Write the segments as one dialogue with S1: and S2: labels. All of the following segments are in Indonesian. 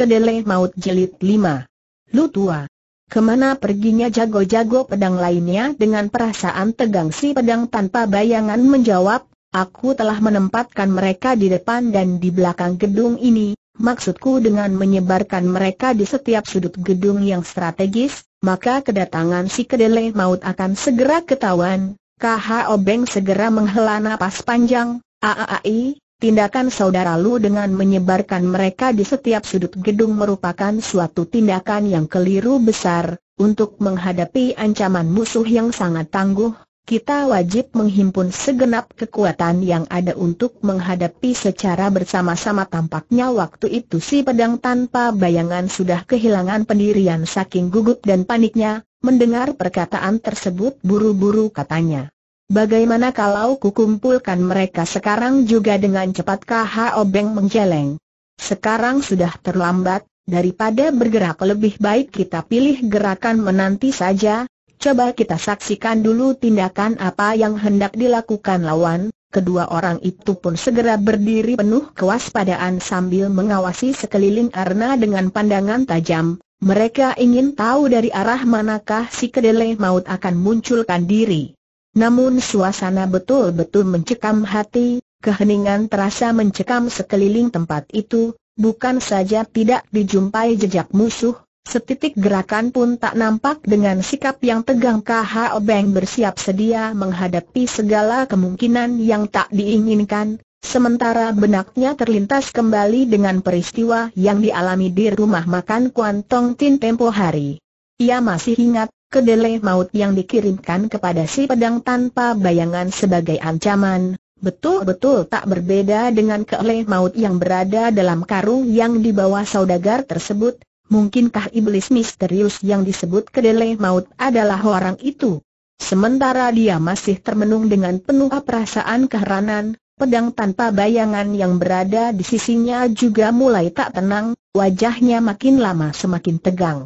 S1: Kedele Maut jelit 5 Lu tua Kemana perginya jago-jago pedang lainnya dengan perasaan tegang si pedang tanpa bayangan menjawab, aku telah menempatkan mereka di depan dan di belakang gedung ini, maksudku dengan menyebarkan mereka di setiap sudut gedung yang strategis, maka kedatangan si kedele maut akan segera ketahuan. KHO Obeng segera menghela napas panjang, Aaai. Tindakan saudara Lu dengan menyebarkan mereka di setiap sudut gedung merupakan suatu tindakan yang keliru besar, untuk menghadapi ancaman musuh yang sangat tangguh, kita wajib menghimpun segenap kekuatan yang ada untuk menghadapi secara bersama-sama tampaknya waktu itu si pedang tanpa bayangan sudah kehilangan pendirian saking gugup dan paniknya, mendengar perkataan tersebut buru-buru katanya. Bagaimana kalau kukumpulkan mereka sekarang juga dengan cepat KH Obeng menjeleng? Sekarang sudah terlambat, daripada bergerak lebih baik kita pilih gerakan menanti saja, coba kita saksikan dulu tindakan apa yang hendak dilakukan lawan, Kedua orang itu pun segera berdiri penuh kewaspadaan sambil mengawasi sekeliling arena dengan pandangan tajam. Mereka ingin tahu dari arah manakah si kedelai maut akan munculkan diri. Namun suasana betul-betul mencekam hati, keheningan terasa mencekam sekeliling tempat itu, bukan saja tidak dijumpai jejak musuh, Setitik gerakan pun tak nampak dengan sikap yang tegang KH Obeng bersiap sedia menghadapi segala kemungkinan yang tak diinginkan, sementara benaknya terlintas kembali dengan peristiwa yang dialami di rumah makan kuantong Tin tempo hari. Ia masih ingat, kedelai maut yang dikirimkan kepada si pedang tanpa bayangan sebagai ancaman, betul-betul tak berbeda dengan kedelai maut yang berada dalam karung yang dibawa saudagar tersebut, mungkinkah iblis misterius yang disebut kedelai maut adalah orang itu? Sementara dia masih termenung dengan penuh perasaan keheranan, pedang tanpa bayangan yang berada di sisinya juga mulai tak tenang, wajahnya makin lama semakin tegang.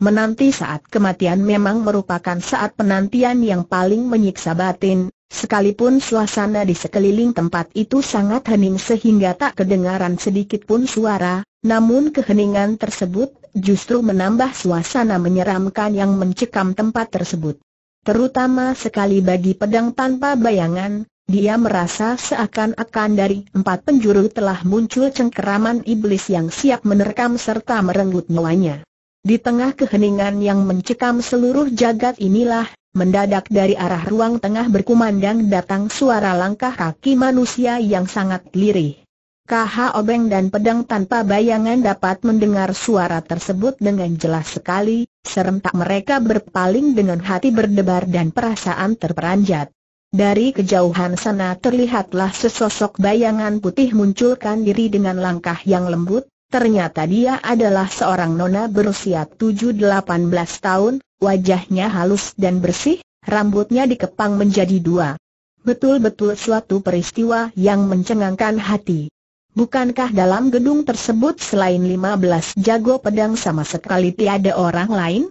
S1: Menanti saat kematian memang merupakan saat penantian yang paling menyiksa batin, sekalipun suasana di sekeliling tempat itu sangat hening sehingga tak kedengaran sedikit pun suara, namun keheningan tersebut justru menambah suasana menyeramkan yang mencekam tempat tersebut. Terutama sekali bagi pedang tanpa bayangan, dia merasa seakan-akan dari empat penjuru telah muncul cengkeraman iblis yang siap menerkam serta merenggut nyawanya. Di tengah keheningan yang mencekam seluruh jagat inilah, mendadak dari arah ruang tengah berkumandang datang suara langkah kaki manusia yang sangat lirih. KH Obeng dan pedang tanpa bayangan dapat mendengar suara tersebut dengan jelas sekali, serentak mereka berpaling dengan hati berdebar dan perasaan terperanjat. Dari kejauhan sana terlihatlah sesosok bayangan putih munculkan diri dengan langkah yang lembut, Ternyata dia adalah seorang nona berusia 7-18 tahun, wajahnya halus dan bersih, rambutnya dikepang menjadi dua. Betul-betul suatu peristiwa yang mencengangkan hati. Bukankah dalam gedung tersebut selain 15 jago pedang sama sekali tiada orang lain?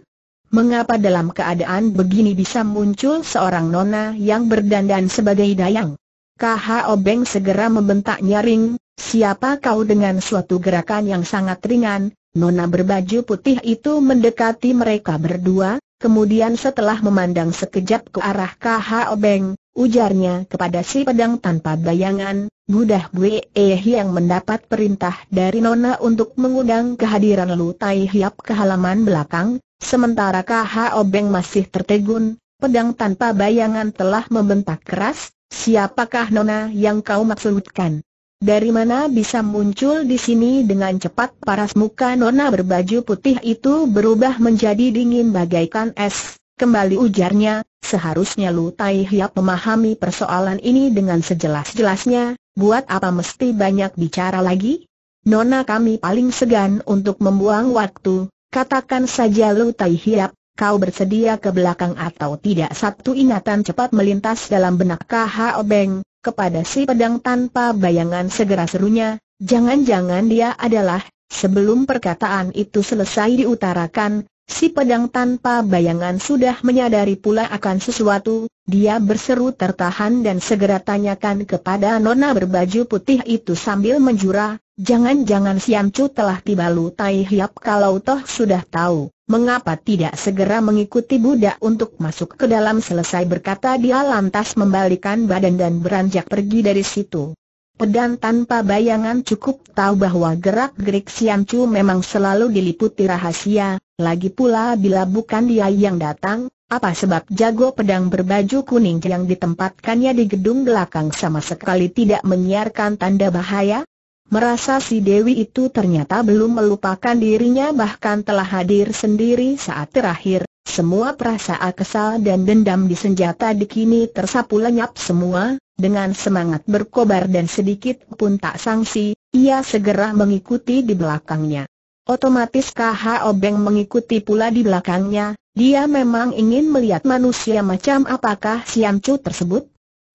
S1: Mengapa dalam keadaan begini bisa muncul seorang nona yang berdandan sebagai dayang? KH Obeng segera membentak nyaring, siapa kau dengan suatu gerakan yang sangat ringan, nona berbaju putih itu mendekati mereka berdua, kemudian setelah memandang sekejap ke arah KH Obeng, ujarnya kepada si pedang tanpa bayangan, Budah eh" yang mendapat perintah dari nona untuk mengundang kehadiran Lu Tai Hiap ke halaman belakang, sementara KH Obeng masih tertegun, pedang tanpa bayangan telah membentak keras, Siapakah Nona yang kau maksudkan? Dari mana bisa muncul di sini dengan cepat paras muka Nona berbaju putih itu berubah menjadi dingin bagaikan es, kembali ujarnya, seharusnya Lu Tai Hiap memahami persoalan ini dengan sejelas-jelasnya, buat apa mesti banyak bicara lagi? Nona kami paling segan untuk membuang waktu, katakan saja Lu Tai Hiap, Kau bersedia ke belakang atau tidak satu ingatan cepat melintas dalam benak KH Obeng. kepada si pedang tanpa bayangan segera serunya, jangan-jangan dia adalah, sebelum perkataan itu selesai diutarakan, si pedang tanpa bayangan sudah menyadari pula akan sesuatu, dia berseru tertahan dan segera tanyakan kepada nona berbaju putih itu sambil menjura, jangan-jangan Siamcu telah tiba tai hiap kalau toh sudah tahu mengapa tidak segera mengikuti budak untuk masuk ke dalam selesai berkata dia lantas membalikan badan dan beranjak pergi dari situ. Pedang tanpa bayangan cukup tahu bahwa gerak-gerik Sian Chu memang selalu diliputi rahasia, lagi pula bila bukan dia yang datang, apa sebab jago pedang berbaju kuning yang ditempatkannya di gedung belakang sama sekali tidak menyiarkan tanda bahaya? Merasa si Dewi itu ternyata belum melupakan dirinya bahkan telah hadir sendiri saat terakhir, semua perasaan kesal dan dendam di senjata dikini tersapu lenyap semua, dengan semangat berkobar dan sedikit pun tak sangsi, ia segera mengikuti di belakangnya. Otomatis KH Obeng mengikuti pula di belakangnya, dia memang ingin melihat manusia macam apakah Siamcu tersebut.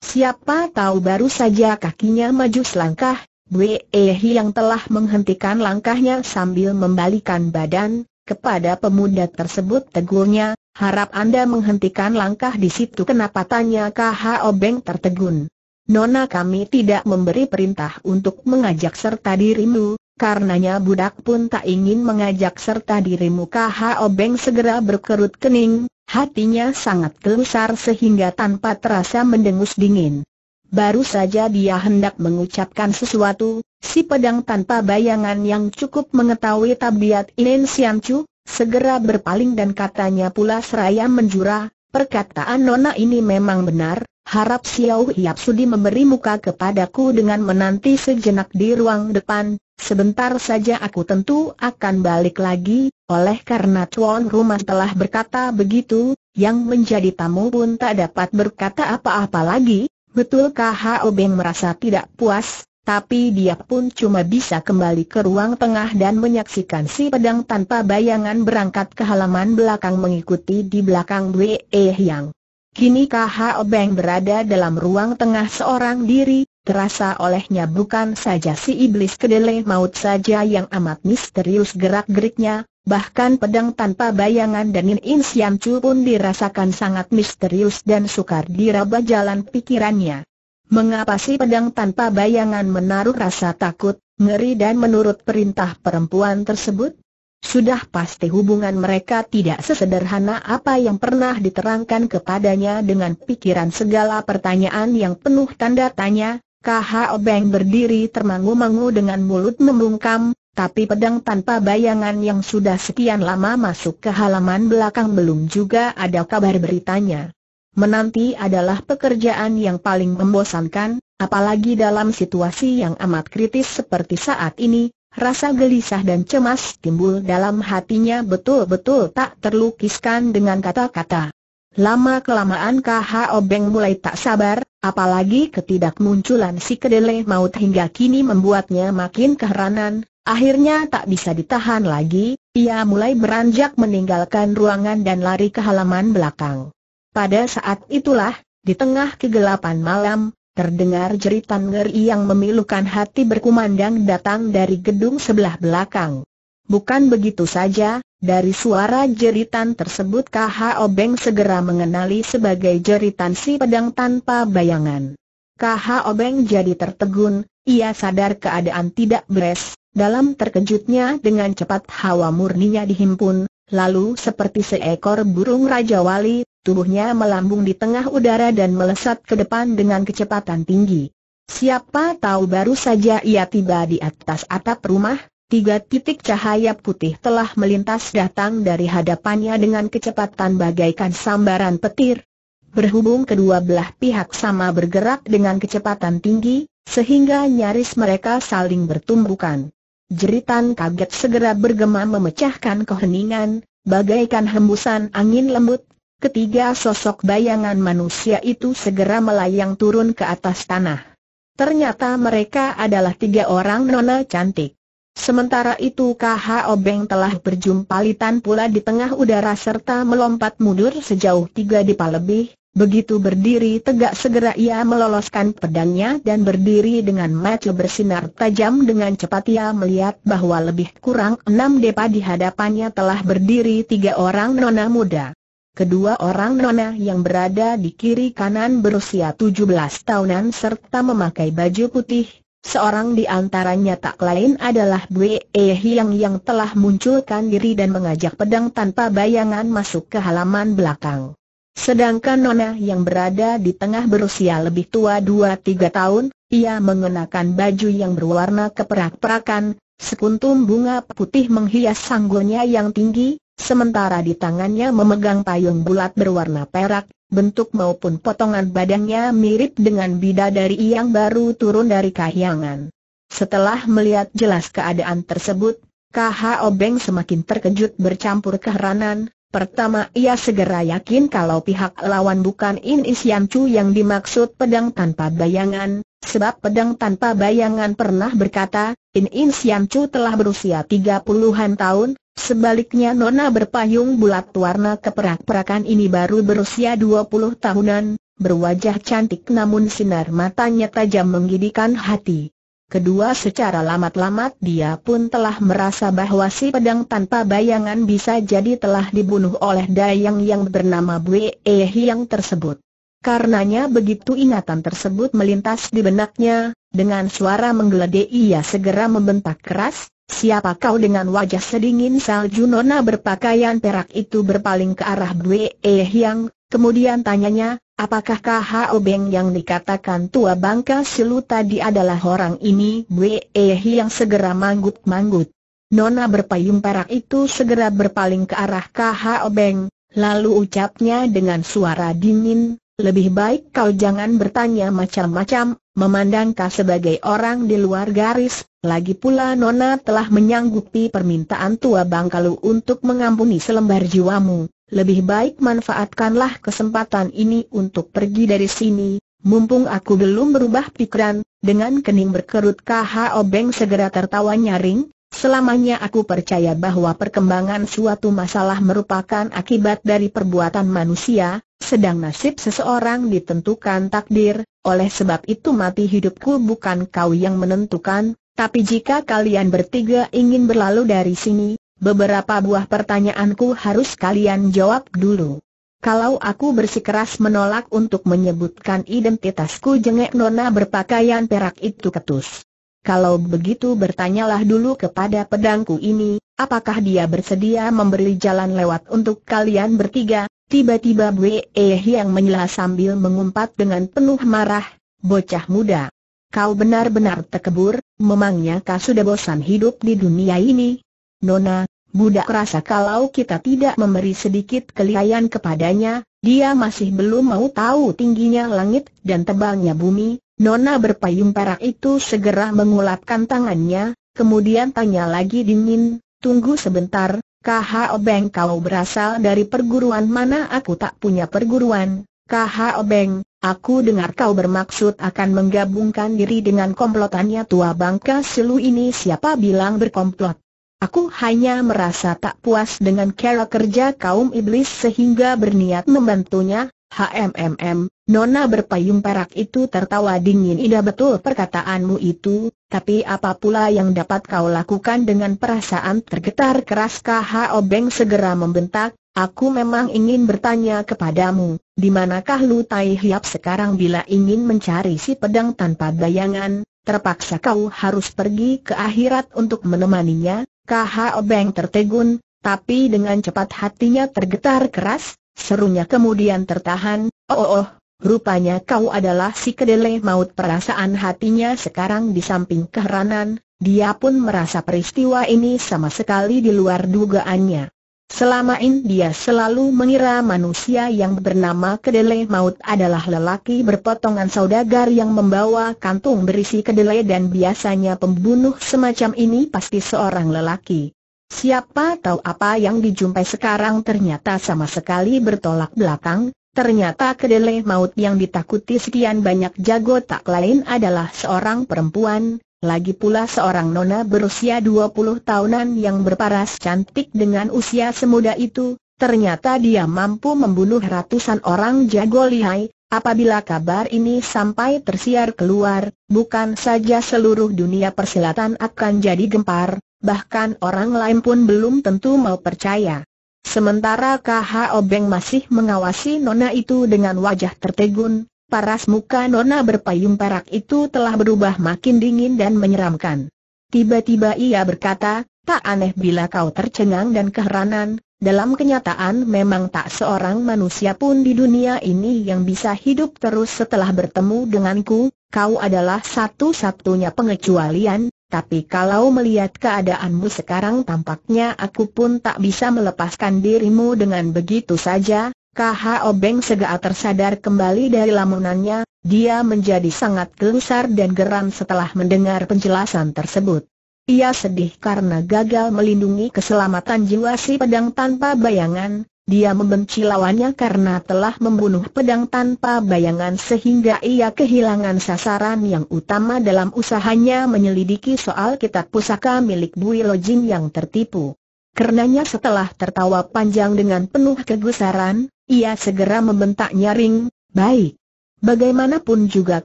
S1: Siapa tahu baru saja kakinya maju selangkah, Bwe Ehi yang telah menghentikan langkahnya sambil membalikan badan, kepada pemuda tersebut tegurnya, harap Anda menghentikan langkah di situ kenapa tanya KHO Beng tertegun. Nona kami tidak memberi perintah untuk mengajak serta dirimu, karenanya budak pun tak ingin mengajak serta dirimu KHO Obeng segera berkerut kening, hatinya sangat gelisar sehingga tanpa terasa mendengus dingin. Baru saja dia hendak mengucapkan sesuatu, si pedang tanpa bayangan yang cukup mengetahui tabiat Inen Siancu, segera berpaling dan katanya pula seraya menjura, perkataan Nona ini memang benar, harap Xiao Hiap Sudi memberi muka kepadaku dengan menanti sejenak di ruang depan, sebentar saja aku tentu akan balik lagi, oleh karena tuan rumah telah berkata begitu, yang menjadi tamu pun tak dapat berkata apa-apa lagi, Betul KH Obeng merasa tidak puas, tapi dia pun cuma bisa kembali ke ruang tengah dan menyaksikan si pedang tanpa bayangan berangkat ke halaman belakang mengikuti di belakang Wei Hyang. Kini KH Obeng berada dalam ruang tengah seorang diri, terasa olehnya bukan saja si iblis kedelai maut saja yang amat misterius gerak-geriknya, Bahkan pedang tanpa bayangan dan In, In Siam Chu pun dirasakan sangat misterius dan sukar diraba jalan pikirannya. Mengapa si pedang tanpa bayangan menaruh rasa takut, ngeri dan menurut perintah perempuan tersebut? Sudah pasti hubungan mereka tidak sesederhana apa yang pernah diterangkan kepadanya dengan pikiran segala pertanyaan yang penuh tanda tanya, KHO Beng berdiri termangu-mangu dengan mulut membungkam, tapi pedang tanpa bayangan yang sudah sekian lama masuk ke halaman belakang belum juga ada kabar beritanya. Menanti adalah pekerjaan yang paling membosankan, apalagi dalam situasi yang amat kritis seperti saat ini, Rasa gelisah dan cemas timbul dalam hatinya betul-betul tak terlukiskan dengan kata-kata. Lama kelamaan KH Obeng mulai tak sabar, Apalagi ketidakmunculan si kedelai maut hingga kini membuatnya makin keheranan, akhirnya tak bisa ditahan lagi, ia mulai beranjak meninggalkan ruangan dan lari ke halaman belakang. Pada saat itulah, di tengah kegelapan malam, terdengar jeritan ngeri yang memilukan hati berkumandang datang dari gedung sebelah belakang. Bukan begitu saja, dari suara jeritan tersebut KH Beng segera mengenali sebagai jeritan si pedang tanpa bayangan. KH Beng jadi tertegun, ia sadar keadaan tidak beres, dalam terkejutnya dengan cepat hawa murninya dihimpun, lalu seperti seekor burung Raja Wali, tubuhnya melambung di tengah udara dan melesat ke depan dengan kecepatan tinggi. Siapa tahu baru saja ia tiba di atas atap rumah, Tiga titik cahaya putih telah melintas datang dari hadapannya dengan kecepatan bagaikan sambaran petir. Berhubung kedua belah pihak sama bergerak dengan kecepatan tinggi, sehingga nyaris mereka saling bertumbukan. Jeritan kaget segera bergema memecahkan keheningan, bagaikan hembusan angin lembut. Ketiga sosok bayangan manusia itu segera melayang turun ke atas tanah. Ternyata mereka adalah tiga orang nona cantik. Sementara itu KH Obeng telah berjumpa litan pula di tengah udara serta melompat mundur sejauh tiga dipa lebih, begitu berdiri tegak segera ia meloloskan pedangnya dan berdiri dengan mata bersinar tajam dengan cepat ia melihat bahwa lebih kurang enam depa di hadapannya telah berdiri tiga orang nona muda. Kedua orang nona yang berada di kiri kanan berusia 17 tahunan serta memakai baju putih, Seorang di antaranya tak lain adalah Bwe Ehyang yang telah munculkan diri dan mengajak pedang tanpa bayangan masuk ke halaman belakang. Sedangkan Nona yang berada di tengah berusia lebih tua 2-3 tahun, ia mengenakan baju yang berwarna keperak-perakan, sekuntum bunga putih menghias sanggulnya yang tinggi, sementara di tangannya memegang payung bulat berwarna perak, bentuk maupun potongan badannya mirip dengan bidadari yang baru turun dari kahyangan. Setelah melihat jelas keadaan tersebut, KH Obeng semakin terkejut bercampur keheranan, Pertama ia segera yakin kalau pihak lawan bukan In Isian Chu yang dimaksud pedang tanpa bayangan, sebab pedang tanpa bayangan pernah berkata, In Isian Chu telah berusia 30-an tahun, Sebaliknya Nona berpayung bulat warna keperak-perakan ini baru berusia 20 tahunan, berwajah cantik namun sinar matanya tajam menggidikan hati. Kedua secara lamat-lamat dia pun telah merasa bahwa si pedang tanpa bayangan bisa jadi telah dibunuh oleh dayang yang bernama Bue Eh yang tersebut. Karenanya begitu ingatan tersebut melintas di benaknya, dengan suara menggeledek ia segera membentak keras, Siapa kau dengan wajah sedingin salju nona berpakaian perak itu berpaling ke arah Bwe Ehyang, kemudian tanyanya, apakah KHO Beng yang dikatakan tua bangka silu tadi adalah orang ini? Bwe Ehyang segera manggut-manggut. Nona berpayung perak itu segera berpaling ke arah KHO Beng, lalu ucapnya dengan suara dingin, lebih baik kau jangan bertanya macam-macam, memandang memandangkah sebagai orang di luar garis, lagi pula Nona telah menyanggupi permintaan tua Bangkalu untuk mengampuni selembar jiwamu, lebih baik manfaatkanlah kesempatan ini untuk pergi dari sini, mumpung aku belum berubah pikiran, dengan kening berkerut KHO Beng segera tertawa nyaring, Selamanya aku percaya bahwa perkembangan suatu masalah merupakan akibat dari perbuatan manusia, sedang nasib seseorang ditentukan takdir, oleh sebab itu mati hidupku bukan kau yang menentukan, tapi jika kalian bertiga ingin berlalu dari sini, beberapa buah pertanyaanku harus kalian jawab dulu. Kalau aku bersikeras menolak untuk menyebutkan identitasku jengek nona berpakaian perak itu ketus. Kalau begitu bertanyalah dulu kepada pedangku ini, apakah dia bersedia memberi jalan lewat untuk kalian bertiga? Tiba-tiba Bwe yang menyela sambil mengumpat dengan penuh marah, bocah muda. Kau benar-benar tekebur, memangnya kau sudah bosan hidup di dunia ini? Nona, budak rasa kalau kita tidak memberi sedikit kelihayan kepadanya, dia masih belum mau tahu tingginya langit dan tebalnya bumi, Nona berpayung perak itu segera mengulapkan tangannya, kemudian tanya lagi dingin, tunggu sebentar, K.H.O. Obeng kau berasal dari perguruan mana aku tak punya perguruan, K.H.O. Obeng, aku dengar kau bermaksud akan menggabungkan diri dengan komplotannya tua bangka selu ini siapa bilang berkomplot. Aku hanya merasa tak puas dengan cara kerja kaum iblis sehingga berniat membantunya, HMMM, Nona berpayung perak itu tertawa dingin Ida betul perkataanmu itu, tapi apa pula yang dapat kau lakukan dengan perasaan tergetar keras KHO Obeng segera membentak, aku memang ingin bertanya kepadamu, di manakah Lu Tai Hiap sekarang bila ingin mencari si pedang tanpa bayangan, terpaksa kau harus pergi ke akhirat untuk menemaninya, KH Obeng tertegun, tapi dengan cepat hatinya tergetar keras, Serunya kemudian tertahan, oh oh, oh rupanya kau adalah si kedelai maut perasaan hatinya sekarang di samping keheranan, dia pun merasa peristiwa ini sama sekali di luar dugaannya. Selama ini dia selalu mengira manusia yang bernama kedelai maut adalah lelaki berpotongan saudagar yang membawa kantung berisi kedelai dan biasanya pembunuh semacam ini pasti seorang lelaki. Siapa tahu apa yang dijumpai sekarang ternyata sama sekali bertolak belakang, ternyata kedelai maut yang ditakuti sekian banyak jago tak lain adalah seorang perempuan, lagi pula seorang nona berusia 20 tahunan yang berparas cantik dengan usia semuda itu, ternyata dia mampu membunuh ratusan orang jago lihai, Apabila kabar ini sampai tersiar keluar, bukan saja seluruh dunia persilatan akan jadi gempar, bahkan orang lain pun belum tentu mau percaya. Sementara KH Obeng masih mengawasi Nona itu dengan wajah tertegun, paras muka Nona berpayung perak itu telah berubah makin dingin dan menyeramkan. Tiba-tiba ia berkata, tak aneh bila kau tercengang dan keheranan, dalam kenyataan memang tak seorang manusia pun di dunia ini yang bisa hidup terus setelah bertemu denganku, kau adalah satu-satunya pengecualian, tapi kalau melihat keadaanmu sekarang tampaknya aku pun tak bisa melepaskan dirimu dengan begitu saja, KH Obeng segera tersadar kembali dari lamunannya, dia menjadi sangat gelisar dan geram setelah mendengar penjelasan tersebut. Ia sedih karena gagal melindungi keselamatan jiwa si pedang tanpa bayangan, dia membenci lawannya karena telah membunuh pedang tanpa bayangan sehingga ia kehilangan sasaran yang utama dalam usahanya menyelidiki soal kitab pusaka milik Bui Lojin yang tertipu. Karenanya setelah tertawa panjang dengan penuh kegusaran, ia segera membentak nyaring, baik. Bagaimanapun juga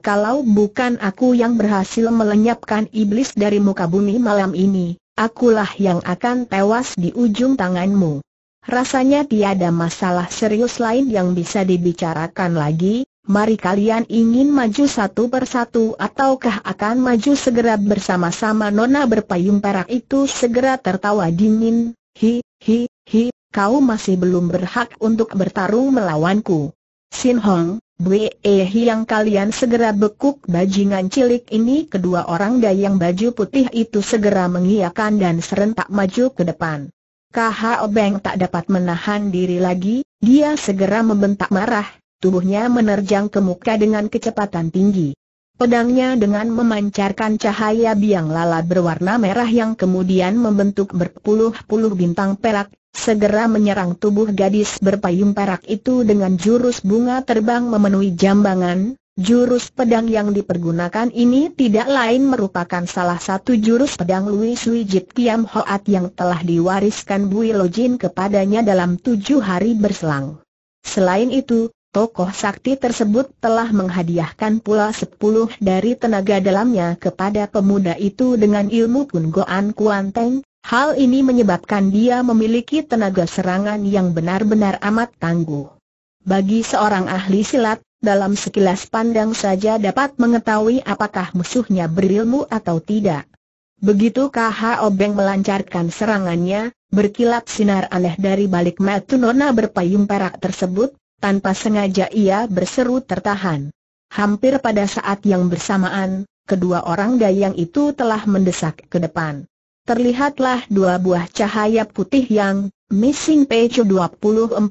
S1: kalau bukan aku yang berhasil melenyapkan iblis dari muka bumi malam ini, akulah yang akan tewas di ujung tanganmu. Rasanya tiada masalah serius lain yang bisa dibicarakan lagi, mari kalian ingin maju satu persatu ataukah akan maju segera bersama-sama Nona berpayung perak itu segera tertawa dingin, hi, hi, hi, kau masih belum berhak untuk bertarung melawanku. Sin Hong, Bwe e yang kalian segera bekuk bajingan cilik ini kedua orang dayang baju putih itu segera mengiakan dan serentak maju ke depan. Kha obeng tak dapat menahan diri lagi, dia segera membentak marah, tubuhnya menerjang ke muka dengan kecepatan tinggi. Pedangnya dengan memancarkan cahaya biang lala berwarna merah yang kemudian membentuk berpuluh-puluh bintang perak, segera menyerang tubuh gadis berpayung perak itu dengan jurus bunga terbang memenuhi jambangan, Jurus pedang yang dipergunakan ini tidak lain merupakan salah satu jurus pedang Louis Sui Jit Hoat yang telah diwariskan Bui Lojin kepadanya dalam tujuh hari berselang. Selain itu, tokoh sakti tersebut telah menghadiahkan pula sepuluh dari tenaga dalamnya kepada pemuda itu dengan ilmu Kun Goan Kuan Teng, hal ini menyebabkan dia memiliki tenaga serangan yang benar-benar amat tangguh. Bagi seorang ahli silat, dalam sekilas pandang saja dapat mengetahui apakah musuhnya berilmu atau tidak. Begitu KH Obeng melancarkan serangannya, berkilat sinar aneh dari balik mata nona berpayung perak tersebut, tanpa sengaja ia berseru tertahan. Hampir pada saat yang bersamaan, kedua orang dayang itu telah mendesak ke depan. Terlihatlah dua buah cahaya putih yang Missing page 2431,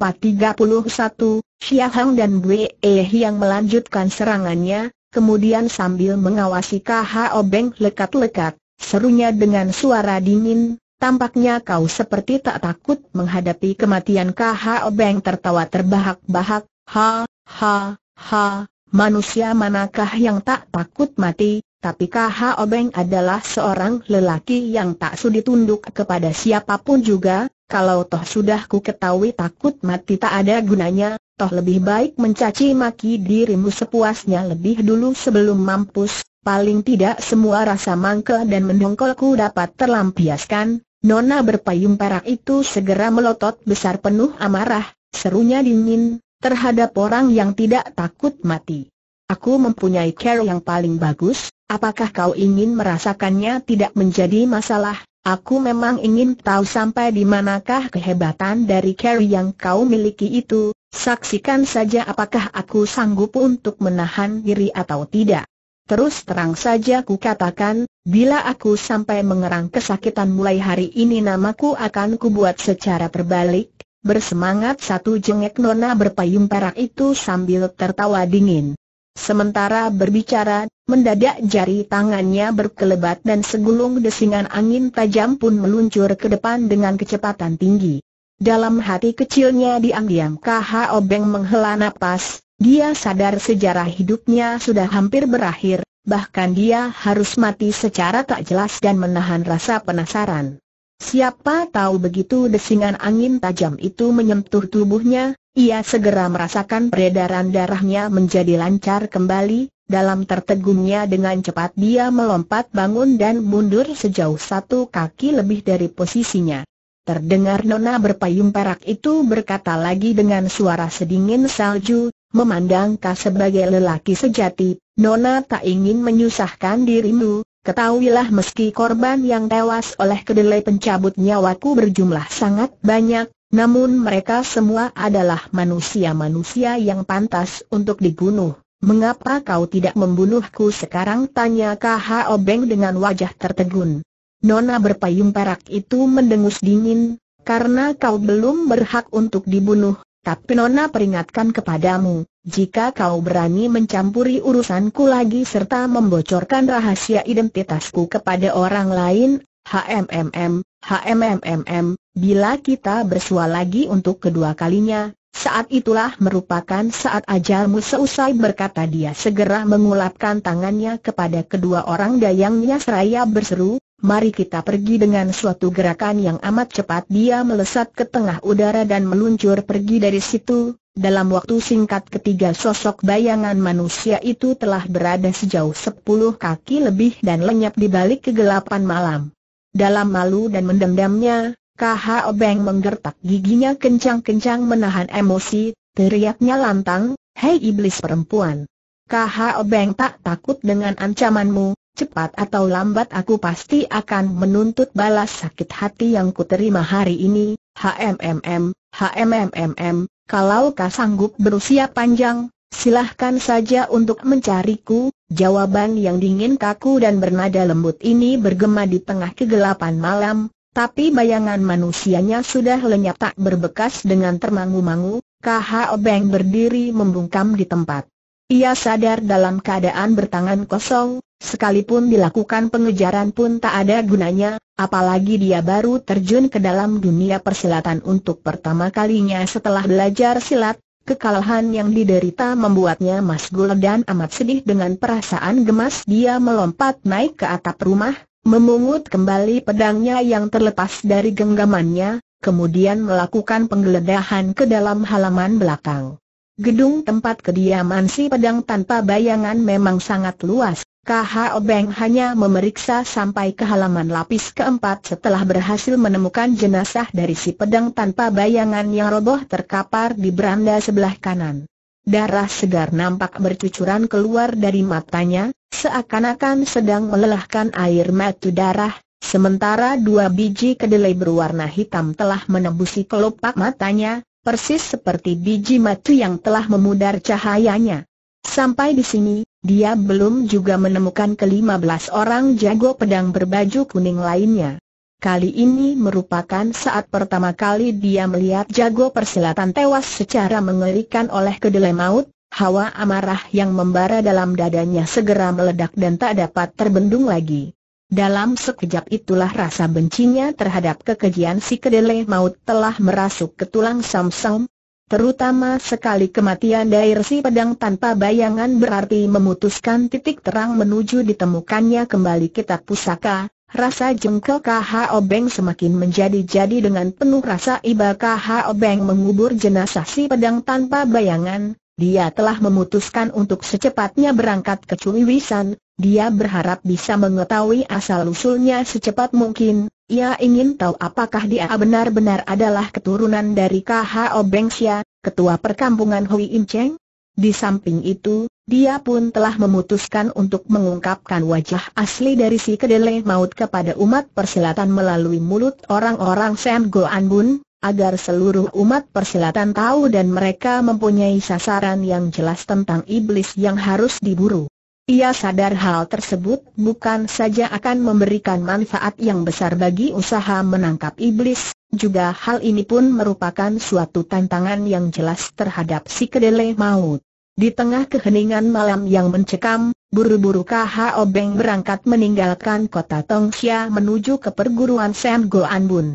S1: Xia dan Bwe yang melanjutkan serangannya, kemudian sambil mengawasi KHO Beng lekat-lekat, serunya dengan suara dingin, tampaknya kau seperti tak takut menghadapi kematian KHO Beng tertawa terbahak-bahak, ha, ha, ha, manusia manakah yang tak takut mati, tapi KH Obeng adalah seorang lelaki yang tak sudi tunduk kepada siapapun juga, kalau toh sudah ku ketahui takut mati tak ada gunanya, toh lebih baik mencaci maki dirimu sepuasnya lebih dulu sebelum mampus, paling tidak semua rasa mangkel dan mendongkolku dapat terlampiaskan, Nona berpayung perak itu segera melotot besar penuh amarah, serunya dingin, terhadap orang yang tidak takut mati. Aku mempunyai care yang paling bagus, apakah kau ingin merasakannya tidak menjadi masalah, Aku memang ingin tahu sampai di manakah kehebatan dari Carrie yang kau miliki itu, saksikan saja apakah aku sanggup untuk menahan diri atau tidak. Terus terang saja ku katakan, bila aku sampai mengerang kesakitan mulai hari ini namaku akan kubuat secara terbalik, bersemangat satu jengek nona berpayung perak itu sambil tertawa dingin. Sementara berbicara, mendadak jari tangannya berkelebat dan segulung desingan angin tajam pun meluncur ke depan dengan kecepatan tinggi. Dalam hati kecilnya diam-diam KH Obeng menghela napas, dia sadar sejarah hidupnya sudah hampir berakhir, bahkan dia harus mati secara tak jelas dan menahan rasa penasaran. Siapa tahu begitu desingan angin tajam itu menyentuh tubuhnya, ia segera merasakan peredaran darahnya menjadi lancar kembali, dalam tertegunnya, dengan cepat dia melompat bangun dan mundur sejauh satu kaki lebih dari posisinya. Terdengar nona berpayung perak itu berkata lagi dengan suara sedingin salju, memandang kau sebagai lelaki sejati, nona tak ingin menyusahkan dirimu, ketahuilah meski korban yang tewas oleh kedelai pencabut nyawaku berjumlah sangat banyak, namun mereka semua adalah manusia-manusia yang pantas untuk dibunuh. Mengapa kau tidak membunuhku sekarang? Tanya K.H.O. Beng dengan wajah tertegun. Nona berpayung perak itu mendengus dingin, karena kau belum berhak untuk dibunuh, tapi Nona peringatkan kepadamu, jika kau berani mencampuri urusanku lagi serta membocorkan rahasia identitasku kepada orang lain, HMMM, HMMMM, bila kita bersua lagi untuk kedua kalinya, saat itulah merupakan saat ajalmu seusai berkata dia segera mengulapkan tangannya kepada kedua orang dayangnya seraya berseru, mari kita pergi dengan suatu gerakan yang amat cepat dia melesat ke tengah udara dan meluncur pergi dari situ, dalam waktu singkat ketiga sosok bayangan manusia itu telah berada sejauh sepuluh kaki lebih dan lenyap di balik kegelapan malam. Dalam malu dan mendendamnya, KH Obeng menggertak giginya kencang-kencang menahan emosi, teriaknya lantang, Hei iblis perempuan! KH Obeng tak takut dengan ancamanmu, cepat atau lambat aku pasti akan menuntut balas sakit hati yang kuterima hari ini, HMMM, HMMMM, kalau kau sanggup berusia panjang, Silahkan saja untuk mencariku, jawaban yang dingin kaku dan bernada lembut ini bergema di tengah kegelapan malam, tapi bayangan manusianya sudah lenyap tak berbekas dengan termangu-mangu, KH Obeng berdiri membungkam di tempat. Ia sadar dalam keadaan bertangan kosong, sekalipun dilakukan pengejaran pun tak ada gunanya, apalagi dia baru terjun ke dalam dunia persilatan untuk pertama kalinya setelah belajar silat, Kekalahan yang diderita membuatnya Mas masgul dan amat sedih dengan perasaan gemas dia melompat naik ke atap rumah, memungut kembali pedangnya yang terlepas dari genggamannya, kemudian melakukan penggeledahan ke dalam halaman belakang. Gedung tempat kediaman si pedang tanpa bayangan memang sangat luas, KHO Beng hanya memeriksa sampai ke halaman lapis keempat setelah berhasil menemukan jenazah dari si pedang tanpa bayangan yang roboh terkapar di beranda sebelah kanan. Darah segar nampak bercucuran keluar dari matanya, seakan-akan sedang melelahkan air mata darah, sementara dua biji kedelai berwarna hitam telah menembusi kelopak matanya, persis seperti biji matu yang telah memudar cahayanya. Sampai di sini, dia belum juga menemukan kelima belas orang jago pedang berbaju kuning lainnya. Kali ini merupakan saat pertama kali dia melihat jago persilatan tewas secara mengerikan oleh kedelai maut, hawa amarah yang membara dalam dadanya segera meledak dan tak dapat terbendung lagi. Dalam sekejap itulah rasa bencinya terhadap kekejian si kedelai maut telah merasuk ke tulang Samsung, Terutama sekali kematian Dair si pedang tanpa bayangan berarti memutuskan titik terang menuju ditemukannya kembali kitab pusaka, rasa jengkel KH Obeng semakin menjadi-jadi dengan penuh rasa iba KH Obeng mengubur jenazah si pedang tanpa bayangan, dia telah memutuskan untuk secepatnya berangkat ke Wisan. dia berharap bisa mengetahui asal-usulnya secepat mungkin, ia ingin tahu apakah dia benar-benar adalah keturunan dari K.H.O. Bengsia, ketua perkampungan Hui In Cheng. Di samping itu, dia pun telah memutuskan untuk mengungkapkan wajah asli dari si kedelai maut kepada umat persilatan melalui mulut orang-orang Sam Goan Bun, agar seluruh umat persilatan tahu dan mereka mempunyai sasaran yang jelas tentang iblis yang harus diburu. Ia sadar hal tersebut bukan saja akan memberikan manfaat yang besar bagi usaha menangkap iblis, juga hal ini pun merupakan suatu tantangan yang jelas terhadap si kedele maut. Di tengah keheningan malam yang mencekam, buru-buru KHO Obeng berangkat meninggalkan kota Tongxia menuju ke perguruan Sam Goan Bun.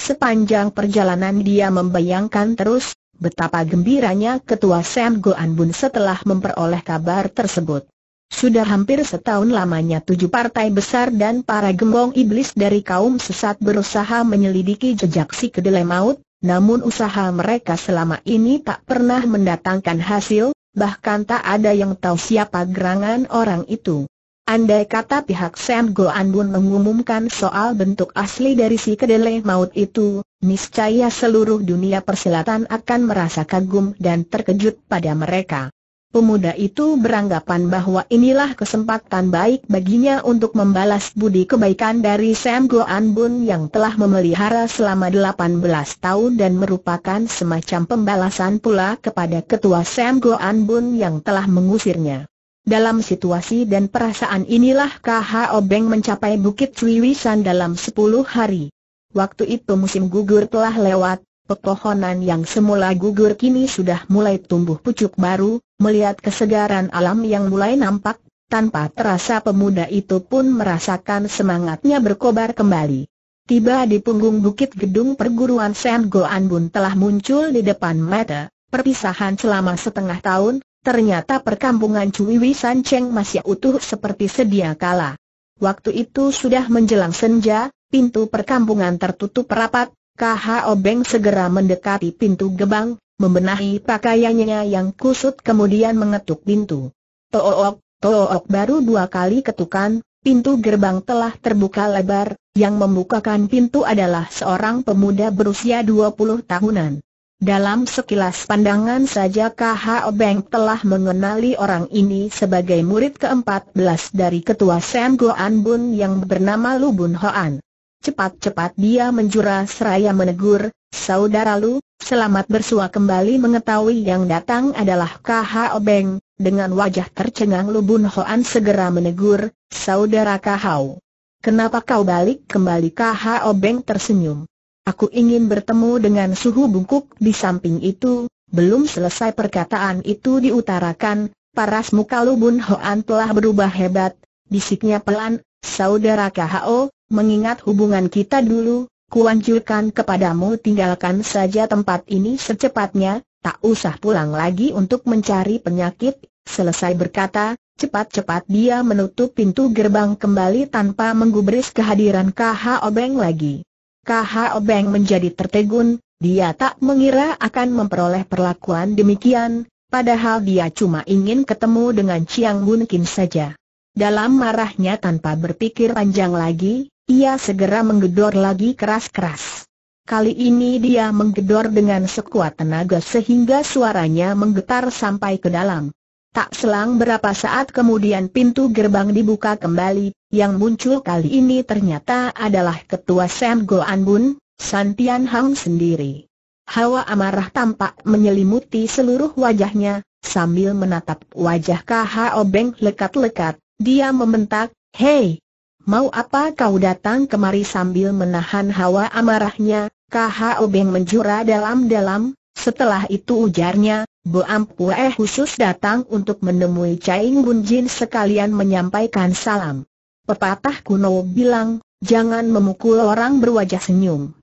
S1: Sepanjang perjalanan dia membayangkan terus, betapa gembiranya ketua Sam Goan Bun setelah memperoleh kabar tersebut. Sudah hampir setahun lamanya tujuh partai besar dan para gembong iblis dari kaum sesat berusaha menyelidiki jejak si kedelai maut, namun usaha mereka selama ini tak pernah mendatangkan hasil, bahkan tak ada yang tahu siapa gerangan orang itu. Andai kata pihak Sam Go Anbun mengumumkan soal bentuk asli dari si kedelai maut itu, niscaya seluruh dunia persilatan akan merasa kagum dan terkejut pada mereka. Pemuda itu beranggapan bahwa inilah kesempatan baik baginya untuk membalas budi kebaikan dari Sam Goan Bun yang telah memelihara selama 18 tahun dan merupakan semacam pembalasan pula kepada ketua Sam Goan Bun yang telah mengusirnya. Dalam situasi dan perasaan inilah KH Obeng mencapai Bukit Cuiwisan dalam 10 hari. Waktu itu musim gugur telah lewat, Pepohonan yang semula gugur kini sudah mulai tumbuh pucuk baru, Melihat kesegaran alam yang mulai nampak, tanpa terasa pemuda itu pun merasakan semangatnya berkobar kembali. Tiba di punggung bukit gedung perguruan Sen Goan Bun telah muncul di depan mata, perpisahan selama setengah tahun, ternyata perkampungan Cuiwi Cheng masih utuh seperti sedia kala. Waktu itu sudah menjelang senja, pintu perkampungan tertutup rapat, KH Obeng segera mendekati pintu gebang, membenahi pakaiannya yang kusut kemudian mengetuk pintu. Took, took baru dua kali ketukan, pintu gerbang telah terbuka lebar, yang membukakan pintu adalah seorang pemuda berusia 20 tahunan. Dalam sekilas pandangan saja KH Obeng telah mengenali orang ini sebagai murid ke-14 dari ketua Sam Goan Bun yang bernama Lubun Hoan. Cepat-cepat dia menjura seraya menegur, Saudara Lu, selamat bersua kembali mengetahui yang datang adalah KH Obeng, dengan wajah tercengang Lu Bun Hoan segera menegur, Saudara Kahau. Kenapa kau balik kembali KH Obeng tersenyum? Aku ingin bertemu dengan suhu bungkuk di samping itu, belum selesai perkataan itu diutarakan, paras muka Lubun Hoan telah berubah hebat, bisiknya pelan, saudara KHO, mengingat hubungan kita dulu, kuanjurkan kepadamu tinggalkan saja tempat ini secepatnya, tak usah pulang lagi untuk mencari penyakit, selesai berkata, cepat-cepat dia menutup pintu gerbang kembali tanpa menggubris kehadiran KH Obeng lagi. KH Obeng menjadi tertegun, dia tak mengira akan memperoleh perlakuan demikian, padahal dia cuma ingin ketemu dengan Chiang Bun Kim saja. Dalam marahnya tanpa berpikir panjang lagi, ia segera menggedor lagi keras-keras. Kali ini dia menggedor dengan sekuat tenaga sehingga suaranya menggetar sampai ke dalam. Tak selang berapa saat kemudian pintu gerbang dibuka kembali, yang muncul kali ini ternyata adalah ketua Sam Goan Bun, San Hang sendiri. Hawa amarah tampak menyelimuti seluruh wajahnya, sambil menatap wajah K.H.O. Beng lekat-lekat, dia membentak, Hei, mau apa kau datang kemari sambil menahan hawa amarahnya, Kh Beng menjura dalam-dalam, setelah itu ujarnya, Bo Ampue eh, khusus datang untuk menemui Caing Bunjin sekalian menyampaikan salam. Pepatah kuno bilang, jangan memukul orang berwajah senyum.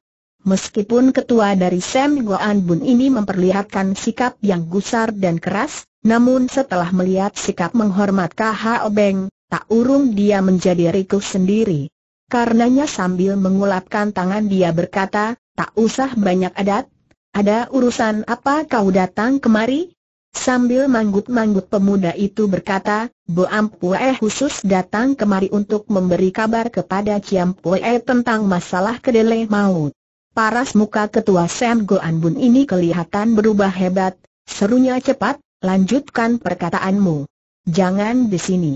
S1: Meskipun ketua dari Sam Goan Bun ini memperlihatkan sikap yang gusar dan keras, namun setelah melihat sikap menghormat KHO Beng, tak urung dia menjadi rikuh sendiri. Karenanya sambil mengulapkan tangan dia berkata, tak usah banyak adat, ada urusan apa kau datang kemari? Sambil manggut-manggut pemuda itu berkata, Bu Ampue khusus datang kemari untuk memberi kabar kepada Ciampue Pue tentang masalah kedelai maut. Paras muka ketua Sam Goan Bun ini kelihatan berubah hebat, serunya cepat, lanjutkan perkataanmu. Jangan di sini.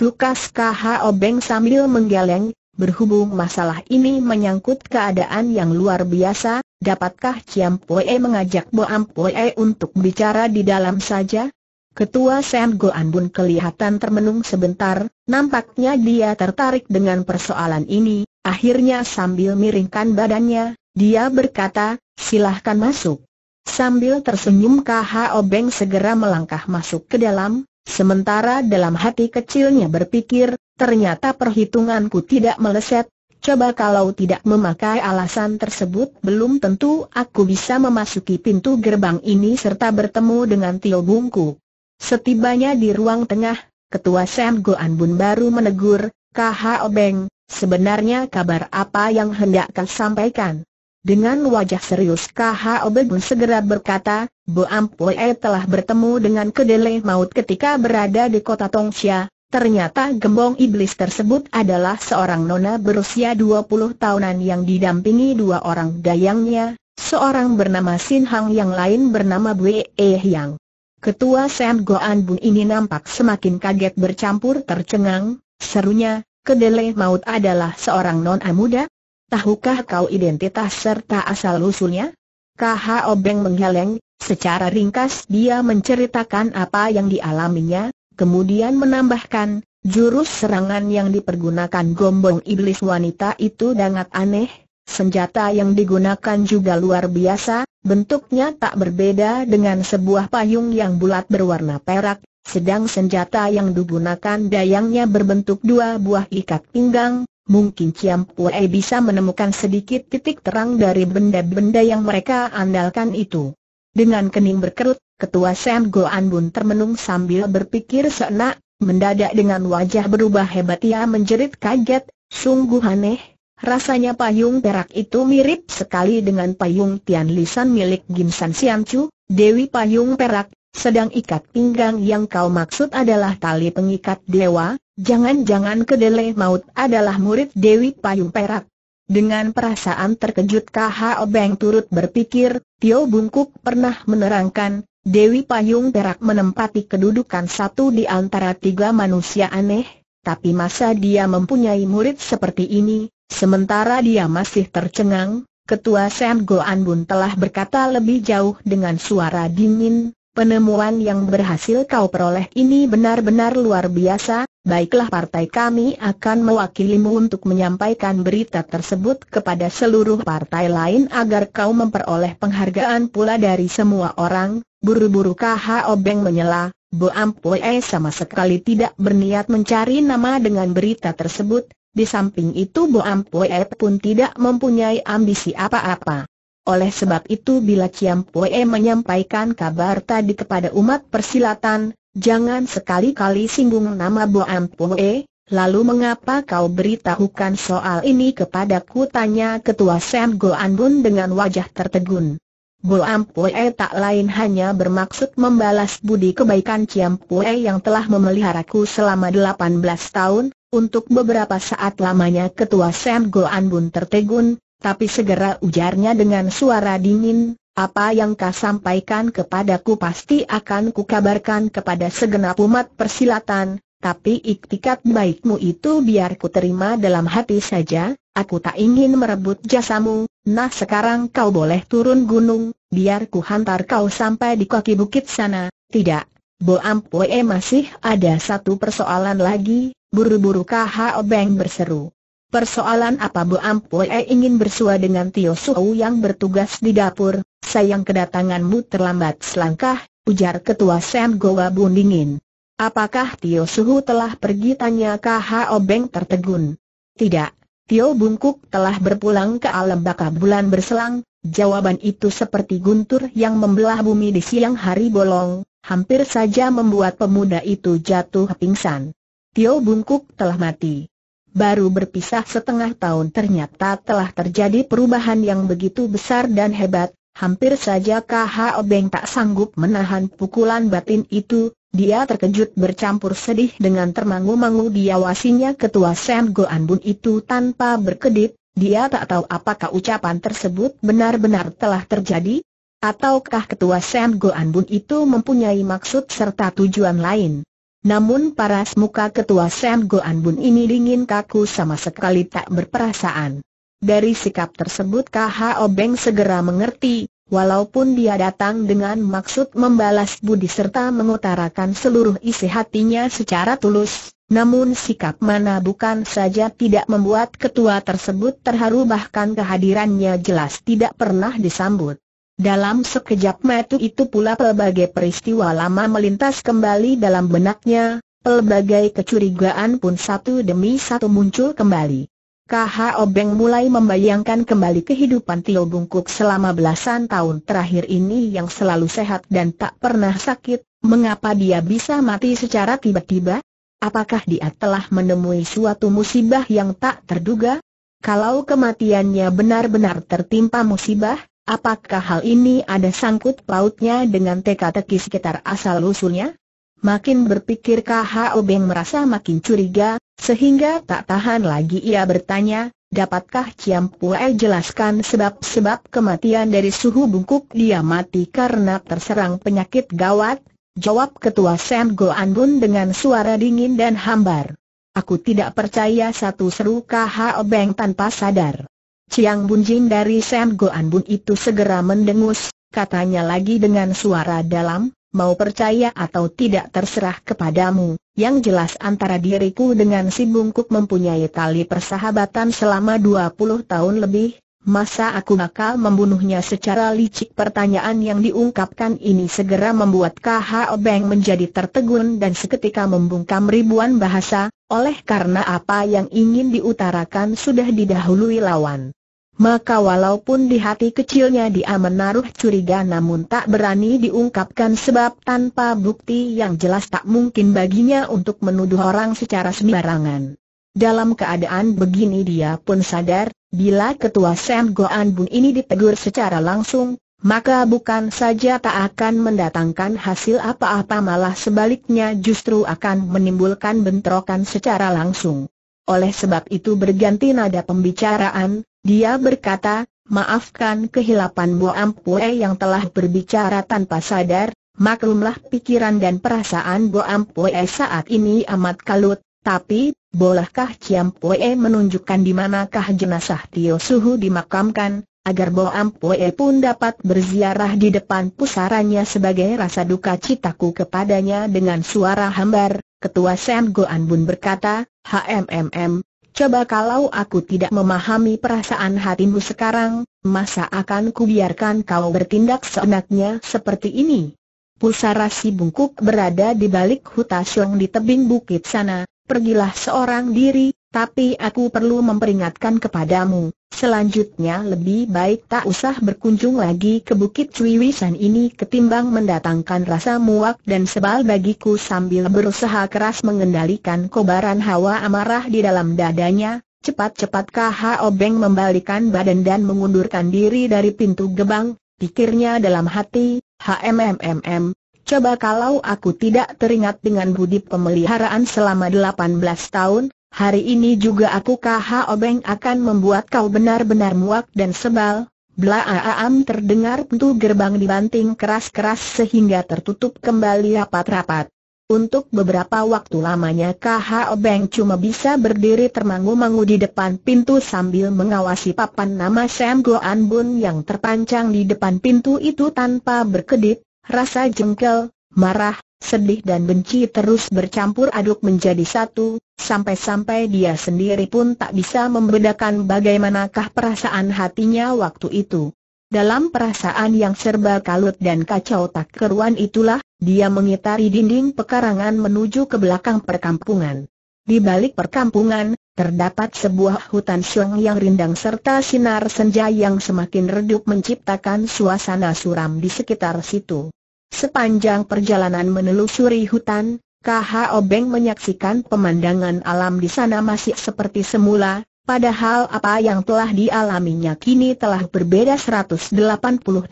S1: Tukas KH Obeng sambil menggeleng, berhubung masalah ini menyangkut keadaan yang luar biasa, dapatkah Ciam Poe mengajak Boam Poe untuk bicara di dalam saja? Ketua Sam Goan pun kelihatan termenung sebentar, nampaknya dia tertarik dengan persoalan ini, akhirnya sambil miringkan badannya, dia berkata, silahkan masuk. Sambil tersenyum KH Obeng segera melangkah masuk ke dalam, Sementara dalam hati kecilnya berpikir, ternyata perhitunganku tidak meleset, coba kalau tidak memakai alasan tersebut belum tentu aku bisa memasuki pintu gerbang ini serta bertemu dengan Tio Bungku. Setibanya di ruang tengah, Ketua Sam Goan Bun baru menegur, KH Obeng, sebenarnya kabar apa yang hendak kau sampaikan? Dengan wajah serius KHO Obegun segera berkata, Bo Ampue telah bertemu dengan kedelai maut ketika berada di kota Tongxia. Ternyata gembong iblis tersebut adalah seorang nona berusia 20 tahunan yang didampingi dua orang dayangnya, seorang bernama Sin Hang yang lain bernama E. Yang. Ketua Sam Goan Bun ini nampak semakin kaget bercampur tercengang, serunya, kedelai maut adalah seorang nona muda, Tahukah kau identitas serta asal-usulnya? K.H.O. Obeng menggeleng, secara ringkas dia menceritakan apa yang dialaminya, kemudian menambahkan, jurus serangan yang dipergunakan gombong iblis wanita itu sangat aneh, senjata yang digunakan juga luar biasa, bentuknya tak berbeda dengan sebuah payung yang bulat berwarna perak, sedang senjata yang digunakan dayangnya berbentuk dua buah ikat pinggang, mungkin Ciam Pue bisa menemukan sedikit titik terang dari benda-benda yang mereka andalkan itu. Dengan kening berkerut, Ketua Sam Goan Bun termenung sambil berpikir seenak, mendadak dengan wajah berubah hebat ia menjerit kaget, sungguh aneh, rasanya payung perak itu mirip sekali dengan payung Tian Lisan milik Gim San Chu, Dewi Payung Perak, sedang ikat pinggang yang kau maksud adalah tali pengikat dewa, Jangan-jangan kedelai maut adalah murid Dewi Payung Perak. Dengan perasaan terkejut KHO Obeng turut berpikir, Tio Bungkuk pernah menerangkan, Dewi Payung Perak menempati kedudukan satu di antara tiga manusia aneh, tapi masa dia mempunyai murid seperti ini, sementara dia masih tercengang, Ketua Sam Goan Bun telah berkata lebih jauh dengan suara dingin, Penemuan yang berhasil kau peroleh ini benar-benar luar biasa, baiklah partai kami akan mewakilimu untuk menyampaikan berita tersebut kepada seluruh partai lain agar kau memperoleh penghargaan pula dari semua orang, buru-buru KH Obeng menyela, Bo Ampue sama sekali tidak berniat mencari nama dengan berita tersebut, di samping itu Bo Ampue pun tidak mempunyai ambisi apa-apa. Oleh sebab itu bila Ciam Poe menyampaikan kabar tadi kepada umat persilatan, jangan sekali-kali singgung nama Boam Poe, lalu mengapa kau beritahukan soal ini kepadaku tanya ketua Sam Goan Bun dengan wajah tertegun. Boam Pue tak lain hanya bermaksud membalas budi kebaikan Ciam Pue yang telah memeliharaku selama 18 tahun, untuk beberapa saat lamanya ketua Sam Goan Bun tertegun, tapi segera ujarnya dengan suara dingin, apa yang kau sampaikan kepadaku pasti akan kukabarkan kepada segenap umat persilatan, tapi iktikat baikmu itu biar ku terima dalam hati saja, aku tak ingin merebut jasamu, nah sekarang kau boleh turun gunung, biar ku hantar kau sampai di kaki bukit sana, tidak. Bo Ampoe masih ada satu persoalan lagi, buru-buru KHO Obeng berseru. Persoalan apa Bu Ampue eh, ingin bersua dengan Tio Suhu yang bertugas di dapur, sayang kedatanganmu terlambat selangkah, ujar Ketua Sam Goa Bundingin. Apakah Tio Suhu telah pergi tanya KH Obeng tertegun? Tidak, Tio Bungkuk telah berpulang ke alam baka bulan berselang, jawaban itu seperti guntur yang membelah bumi di siang hari bolong, hampir saja membuat pemuda itu jatuh pingsan. Tio Bungkuk telah mati. Baru berpisah setengah tahun ternyata telah terjadi perubahan yang begitu besar dan hebat, hampir saja KH Obeng tak sanggup menahan pukulan batin itu, dia terkejut bercampur sedih dengan termangu-mangu diawasinya ketua Sam Goan Bun itu tanpa berkedip, dia tak tahu apakah ucapan tersebut benar-benar telah terjadi, ataukah ketua Sam Goan Bun itu mempunyai maksud serta tujuan lain. Namun paras muka ketua Sam Goan Bun ini dingin kaku sama sekali tak berperasaan. Dari sikap tersebut KH Obeng segera mengerti, walaupun dia datang dengan maksud membalas budi serta mengutarakan seluruh isi hatinya secara tulus, namun sikap mana bukan saja tidak membuat ketua tersebut terharu bahkan kehadirannya jelas tidak pernah disambut. Dalam sekejap mata itu pula pelbagai peristiwa lama melintas kembali dalam benaknya, pelbagai kecurigaan pun satu demi satu muncul kembali. KH Obeng mulai membayangkan kembali kehidupan Tio Bungkuk selama belasan tahun terakhir ini yang selalu sehat dan tak pernah sakit, mengapa dia bisa mati secara tiba-tiba? Apakah dia telah menemui suatu musibah yang tak terduga? Kalau kematiannya benar-benar tertimpa musibah, Apakah hal ini ada sangkut pautnya dengan teka-teki sekitar asal-usulnya? Makin berpikir KHO Beng merasa makin curiga, sehingga tak tahan lagi ia bertanya, dapatkah Ciam Pue jelaskan sebab-sebab kematian dari suhu bungkuk dia mati karena terserang penyakit gawat? Jawab Ketua Sam Go Anbun dengan suara dingin dan hambar. Aku tidak percaya satu seru KHO Beng tanpa sadar. Ciang Bunjin dari Sam Goan Bun itu segera mendengus, katanya lagi dengan suara dalam, mau percaya atau tidak terserah kepadamu, yang jelas antara diriku dengan si bungkuk mempunyai tali persahabatan selama 20 tahun lebih, Masa aku bakal membunuhnya secara licik pertanyaan yang diungkapkan ini segera membuat KH Obeng menjadi tertegun dan seketika membungkam ribuan bahasa, oleh karena apa yang ingin diutarakan sudah didahului lawan maka walaupun di hati kecilnya dia menaruh curiga namun tak berani diungkapkan sebab tanpa bukti yang jelas tak mungkin baginya untuk menuduh orang secara sembarangan. Dalam keadaan begini dia pun sadar, bila ketua Sam Goan Bun ini ditegur secara langsung, maka bukan saja tak akan mendatangkan hasil apa-apa malah sebaliknya justru akan menimbulkan bentrokan secara langsung. Oleh sebab itu berganti nada pembicaraan, dia berkata, maafkan kehilapan Bo Ampue yang telah berbicara tanpa sadar, maklumlah pikiran dan perasaan Bo Ampue saat ini amat kalut, tapi, bolehkah Ciam Pue menunjukkan di manakah jenazah Tio Suhu dimakamkan, agar Bo Ampue pun dapat berziarah di depan pusaranya sebagai rasa duka citaku kepadanya dengan suara hambar, Ketua Sam Goan Bun berkata, HMMM, Coba kalau aku tidak memahami perasaan hatimu sekarang, masa akan kubiarkan kau bertindak seenaknya seperti ini? Pusara si bungkuk berada di balik hutan yang di tebing bukit sana, pergilah seorang diri, tapi aku perlu memperingatkan kepadamu, selanjutnya lebih baik tak usah berkunjung lagi ke Bukit Cuiwisan ini ketimbang mendatangkan rasa muak dan sebal bagiku sambil berusaha keras mengendalikan kobaran hawa amarah di dalam dadanya. Cepat-cepat KH Obeng membalikan badan dan mengundurkan diri dari pintu gebang, pikirnya dalam hati, HMMMM, Coba kalau aku tidak teringat dengan budi pemeliharaan selama 18 tahun, Hari ini juga aku KH Obeng akan membuat kau benar-benar muak dan sebal. Blaaam terdengar pintu gerbang dibanting keras-keras sehingga tertutup kembali rapat-rapat. Untuk beberapa waktu lamanya KH Obeng cuma bisa berdiri termangu-mangu di depan pintu sambil mengawasi papan nama Sam Goan Bun yang terpancang di depan pintu itu tanpa berkedip, rasa jengkel, marah, sedih dan benci terus bercampur aduk menjadi satu, sampai-sampai dia sendiri pun tak bisa membedakan bagaimanakah perasaan hatinya waktu itu. Dalam perasaan yang serba kalut dan kacau tak keruan itulah, dia mengitari dinding pekarangan menuju ke belakang perkampungan. Di balik perkampungan, terdapat sebuah hutan siang yang rindang serta sinar senja yang semakin redup menciptakan suasana suram di sekitar situ. Sepanjang perjalanan menelusuri hutan, KH Obeng menyaksikan pemandangan alam di sana masih seperti semula, padahal apa yang telah dialaminya kini telah berbeda 180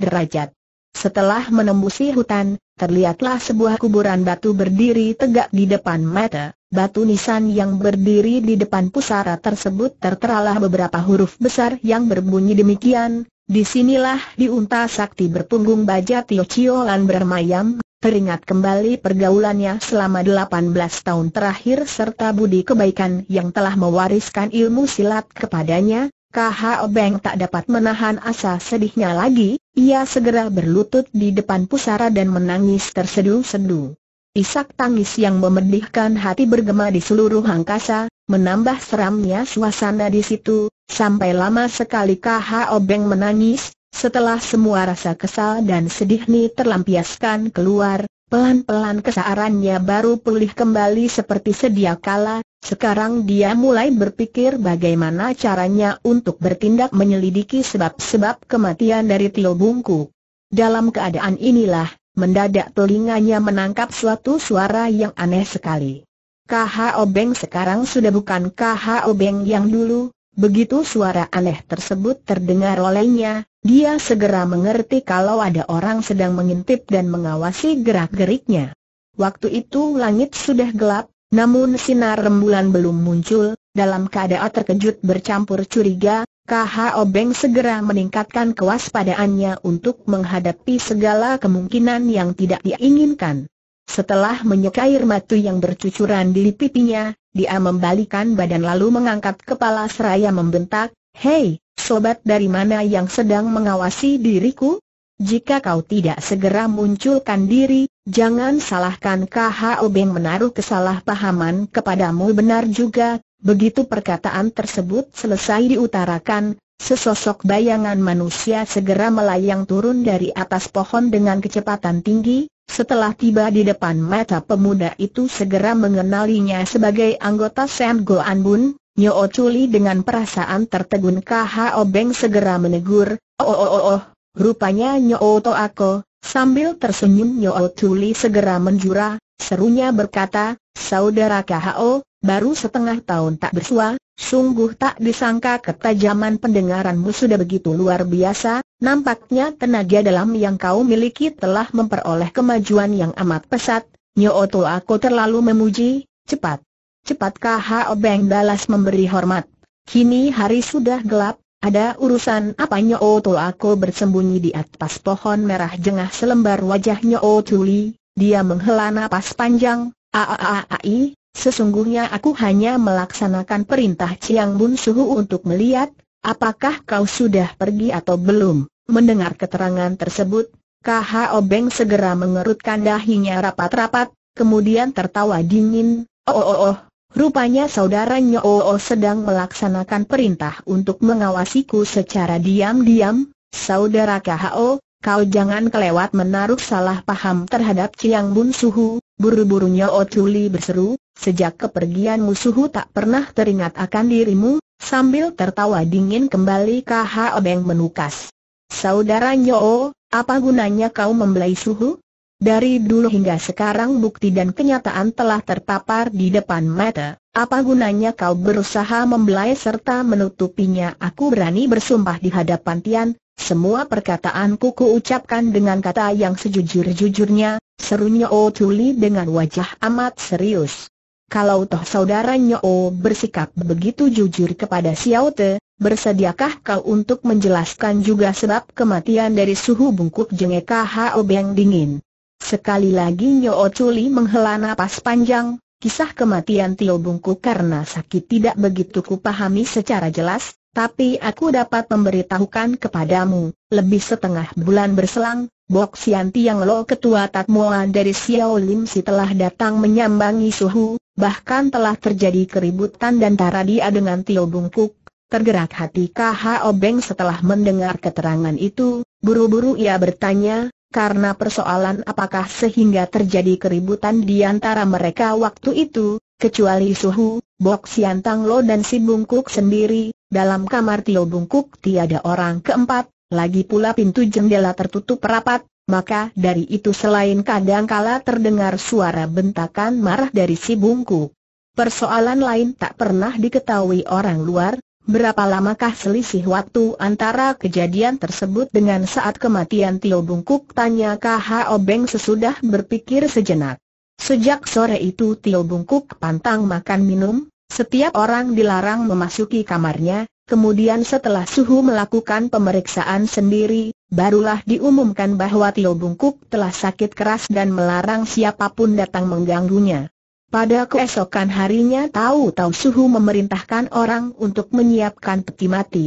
S1: derajat. Setelah menembusi hutan, terlihatlah sebuah kuburan batu berdiri tegak di depan mata. Batu nisan yang berdiri di depan pusara tersebut terteralah beberapa huruf besar yang berbunyi demikian, Disinilah diunta sakti berpunggung baja Tio Lan bermayam, teringat kembali pergaulannya selama 18 tahun terakhir serta budi kebaikan yang telah mewariskan ilmu silat kepadanya, KHO Beng tak dapat menahan asa sedihnya lagi, ia segera berlutut di depan pusara dan menangis terseduh seduh Isak tangis yang memedihkan hati bergema di seluruh angkasa, menambah seramnya suasana di situ, sampai lama sekali KH Obeng menangis, setelah semua rasa kesal dan sedih ini terlampiaskan keluar, pelan-pelan kesaarannya baru pulih kembali seperti sedia kala, sekarang dia mulai berpikir bagaimana caranya untuk bertindak menyelidiki sebab-sebab kematian dari Tio Bungku. Dalam keadaan inilah, mendadak telinganya menangkap suatu suara yang aneh sekali. Kh Obeng sekarang sudah bukan Kh Obeng yang dulu, begitu suara aneh tersebut terdengar olehnya, dia segera mengerti kalau ada orang sedang mengintip dan mengawasi gerak-geriknya. Waktu itu langit sudah gelap, namun sinar rembulan belum muncul, dalam keadaan terkejut bercampur curiga, KHO Obeng segera meningkatkan kewaspadaannya untuk menghadapi segala kemungkinan yang tidak diinginkan. Setelah menyukai air mata yang bercucuran di pipinya, dia membalikan badan lalu mengangkat kepala seraya membentak, Hei, sobat dari mana yang sedang mengawasi diriku? Jika kau tidak segera munculkan diri, jangan salahkan KHO Beng menaruh kesalahpahaman kepadamu benar juga, Begitu perkataan tersebut selesai diutarakan, sesosok bayangan manusia segera melayang turun dari atas pohon dengan kecepatan tinggi, setelah tiba di depan mata pemuda itu segera mengenalinya sebagai anggota Sam Goan Bun, Nyo Chuli dengan perasaan tertegun KHO Beng segera menegur, oh oh oh oh, rupanya Nyo To Ako, sambil tersenyum Nyo Chuli segera menjura, serunya berkata, Saudara KHO, Baru setengah tahun tak bersua, sungguh tak disangka ketajaman pendengaranmu sudah begitu luar biasa, nampaknya tenaga dalam yang kau miliki telah memperoleh kemajuan yang amat pesat, Nyoto aku terlalu memuji, cepat. Cepat KHO Beng balas memberi hormat. Kini hari sudah gelap, ada urusan apa Nyoto aku bersembunyi di atas pohon merah jengah selembar wajah Nyoto Li, dia menghela napas panjang, Aaai. Sesungguhnya aku hanya melaksanakan perintah Ciang Bun Suhu untuk melihat, apakah kau sudah pergi atau belum. Mendengar keterangan tersebut, KH Obeng segera mengerutkan dahinya rapat-rapat, kemudian tertawa dingin, oh oh oh, rupanya saudaranya oh oh sedang melaksanakan perintah untuk mengawasiku secara diam-diam, saudara KHO, kau jangan kelewat menaruh salah paham terhadap Ciang Bun Suhu, buru-burunya buru oh Tuli berseru, Sejak kepergian musuhku tak pernah teringat akan dirimu, sambil tertawa dingin kembali KH Obeng menukas. Saudara Nyoo, apa gunanya kau membelai suhu? Dari dulu hingga sekarang bukti dan kenyataan telah terpapar di depan mata, apa gunanya kau berusaha membelai serta menutupinya aku berani bersumpah di hadapan Tian, semua perkataanku kuucapkan dengan kata yang sejujur-jujurnya, serunya O Tuli dengan wajah amat serius kalau toh saudara Nyo oh, bersikap begitu jujur kepada Xiao Te, bersediakah kau untuk menjelaskan juga sebab kematian dari suhu bungkuk jengeka Hao Beng dingin? Sekali lagi Nyo Chuli menghela napas panjang, kisah kematian Tio Bungkuk karena sakit tidak begitu kupahami secara jelas, tapi aku dapat memberitahukan kepadamu, lebih setengah bulan berselang, Bok Sianti yang lo ketua Tatmuan dari Xiao Lim si telah datang menyambangi Suhu, bahkan telah terjadi keributan dan tara dia dengan Tio Bungkuk. Tergerak hati KH Obeng setelah mendengar keterangan itu, buru-buru ia bertanya, karena persoalan apakah sehingga terjadi keributan di antara mereka waktu itu, kecuali Suhu, Bok Siantang Lo dan si Bungkuk sendiri, dalam kamar Tio Bungkuk tiada orang keempat, lagi pula pintu jendela tertutup rapat, maka dari itu selain kadangkala terdengar suara bentakan marah dari si bungku. Persoalan lain tak pernah diketahui orang luar, berapa lamakah selisih waktu antara kejadian tersebut dengan saat kematian Tio Bungkuk tanya KHO Obeng sesudah berpikir sejenak. Sejak sore itu Tio Bungkuk pantang makan minum, setiap orang dilarang memasuki kamarnya, kemudian setelah suhu melakukan pemeriksaan sendiri, Barulah diumumkan bahwa Tio Bungkuk telah sakit keras dan melarang siapapun datang mengganggunya. Pada keesokan harinya tahu-tahu Suhu memerintahkan orang untuk menyiapkan peti mati.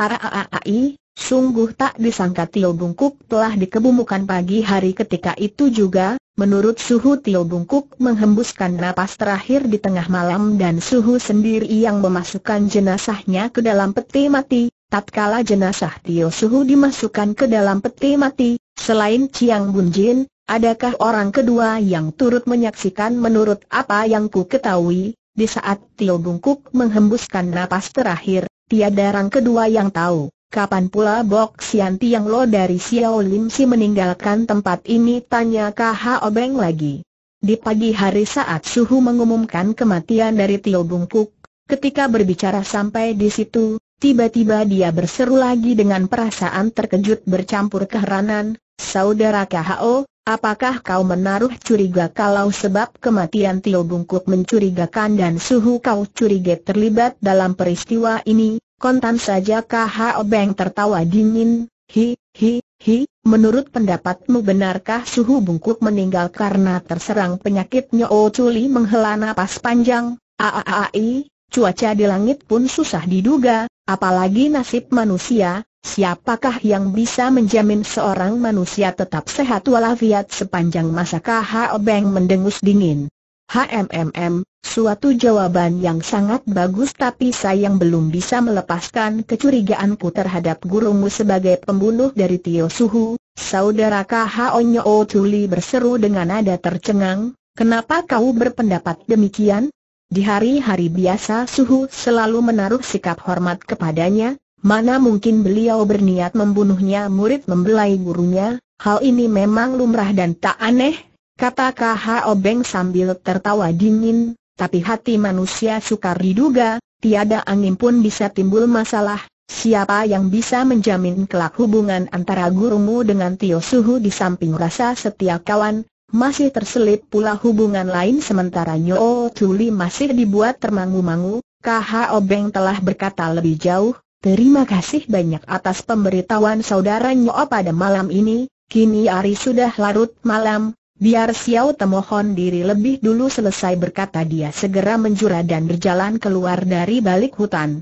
S1: Araaai, sungguh tak disangka Tio Bungkuk telah dikebumukan pagi hari ketika itu juga, menurut Suhu Tio Bungkuk menghembuskan napas terakhir di tengah malam dan Suhu sendiri yang memasukkan jenazahnya ke dalam peti mati, Tatkala jenazah Tio Suhu dimasukkan ke dalam peti mati, selain Chiang Bunjin, adakah orang kedua yang turut menyaksikan menurut apa yang ku ketahui, di saat Tio Bungkuk menghembuskan napas terakhir, tiada orang kedua yang tahu. Kapan pula Bok Sian Tiang Lo dari Xiao Lim Si meninggalkan tempat ini? Tanya KH Obeng lagi. Di pagi hari saat Suhu mengumumkan kematian dari Tio Bungkuk, ketika berbicara sampai di situ, Tiba-tiba dia berseru lagi dengan perasaan terkejut bercampur keheranan, Saudara KHO, apakah kau menaruh curiga kalau sebab kematian Tio Bungkuk mencurigakan dan suhu kau curiga terlibat dalam peristiwa ini? Kontan saja KHO Beng tertawa dingin, hi, hi, hi, menurut pendapatmu benarkah suhu Bungkuk meninggal karena terserang penyakitnya? Nyo Culi menghela napas panjang? Aaai, cuaca di langit pun susah diduga, apalagi nasib manusia, siapakah yang bisa menjamin seorang manusia tetap sehat walafiat sepanjang masa KHO obeng mendengus dingin. HMMM, suatu jawaban yang sangat bagus tapi sayang belum bisa melepaskan kecurigaanku terhadap gurumu sebagai pembunuh dari Tio Suhu, saudara KHO Nyo Tuli berseru dengan nada tercengang, kenapa kau berpendapat demikian? Di hari-hari biasa Suhu selalu menaruh sikap hormat kepadanya, mana mungkin beliau berniat membunuhnya murid membelai gurunya, hal ini memang lumrah dan tak aneh, kata KH Obeng sambil tertawa dingin, tapi hati manusia sukar diduga, tiada angin pun bisa timbul masalah, Siapa yang bisa menjamin kelak hubungan antara gurumu dengan Tio Suhu di samping rasa setia kawan, masih terselip pula hubungan lain sementara Nyo Tuli masih dibuat termangu-mangu, KH Obeng telah berkata lebih jauh, terima kasih banyak atas pemberitahuan saudara Nyo pada malam ini, kini hari sudah larut malam, biar Xiao temohon diri lebih dulu selesai berkata dia segera menjura dan berjalan keluar dari balik hutan.